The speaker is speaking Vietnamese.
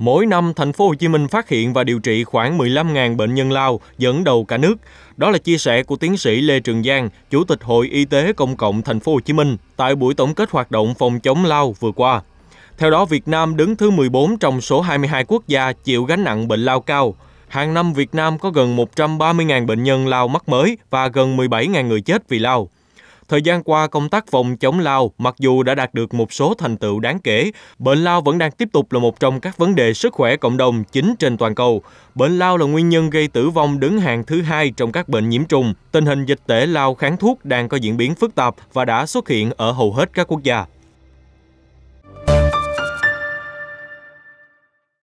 Mỗi năm, thành phố Hồ Chí Minh phát hiện và điều trị khoảng 15.000 bệnh nhân lao dẫn đầu cả nước. Đó là chia sẻ của tiến sĩ Lê Trường Giang, Chủ tịch Hội Y tế Công cộng thành phố Hồ Chí Minh tại buổi tổng kết hoạt động phòng chống lao vừa qua. Theo đó, Việt Nam đứng thứ 14 trong số 22 quốc gia chịu gánh nặng bệnh lao cao. Hàng năm Việt Nam có gần 130.000 bệnh nhân lao mắc mới và gần 17.000 người chết vì lao. Thời gian qua, công tác phòng chống lao mặc dù đã đạt được một số thành tựu đáng kể, bệnh lao vẫn đang tiếp tục là một trong các vấn đề sức khỏe cộng đồng chính trên toàn cầu. Bệnh lao là nguyên nhân gây tử vong đứng hàng thứ hai trong các bệnh nhiễm trùng. Tình hình dịch tễ lao kháng thuốc đang có diễn biến phức tạp và đã xuất hiện ở hầu hết các quốc gia.